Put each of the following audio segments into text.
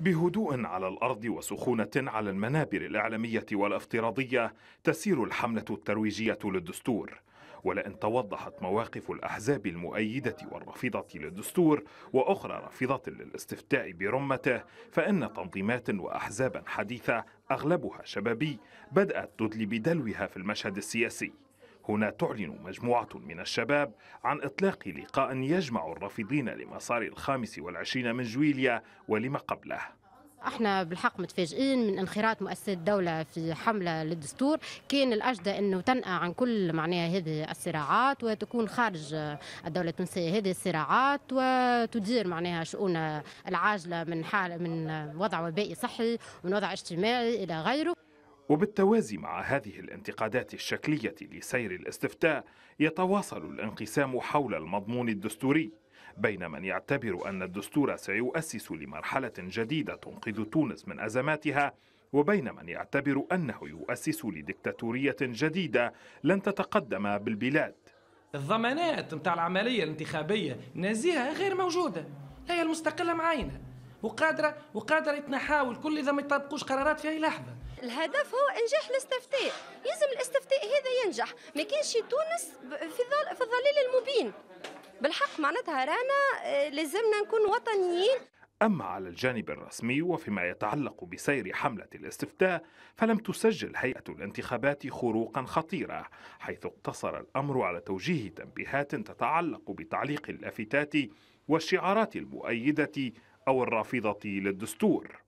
بهدوء على الأرض وسخونة على المنابر الإعلامية والافتراضية تسير الحملة الترويجية للدستور ولئن توضحت مواقف الأحزاب المؤيدة والرافضة للدستور وأخرى رافضة للاستفتاء برمته فإن تنظيمات وأحزابا حديثة أغلبها شبابي بدأت تدلي بدلوها في المشهد السياسي هنا تعلن مجموعة من الشباب عن إطلاق لقاء يجمع الرافضين لمسار الخامس والعشرين من جويليا ولما قبله احنا بالحق متفاجئين من انخراط مؤسسات الدوله في حمله للدستور كان الاجدى انه تنأى عن كل معناها هذه الصراعات وتكون خارج الدوله التونسيه هذه الصراعات وتدير معناها شؤونها العاجله من حال من وضع وبائي صحي ومن وضع اجتماعي الى غيره وبالتوازي مع هذه الانتقادات الشكلية لسير الاستفتاء يتواصل الانقسام حول المضمون الدستوري بين من يعتبر أن الدستور سيؤسس لمرحلة جديدة تنقذ تونس من أزماتها وبين من يعتبر أنه يؤسس لدكتاتورية جديدة لن تتقدم بالبلاد الضمانات متاع العملية الانتخابية نزيهة غير موجودة هي المستقلة معينة وقادرة وقادرة يتنحاول كل إذا ما يطبقوش قرارات في أي لحظة الهدف هو انجاح الاستفتاء يلزم الاستفتاء هذا ينجح ما كانش تونس في الظل... في الظليل المبين بالحق معناتها رانا آه، لازمنا نكون وطنيين أما على الجانب الرسمي وفيما يتعلق بسير حملة الاستفتاء فلم تسجل هيئة الانتخابات خروقا خطيرة حيث اقتصر الأمر على توجيه تنبيهات تتعلق بتعليق اللافتات والشعارات المؤيدة أو الرافضة للدستور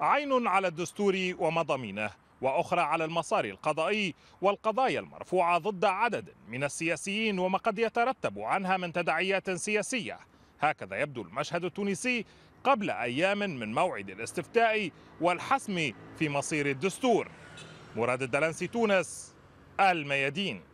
عين على الدستور ومضامينه واخرى على المسار القضائي والقضايا المرفوعه ضد عدد من السياسيين وما قد يترتب عنها من تداعيات سياسيه هكذا يبدو المشهد التونسي قبل ايام من موعد الاستفتاء والحسم في مصير الدستور مراد الدلنسي تونس الميادين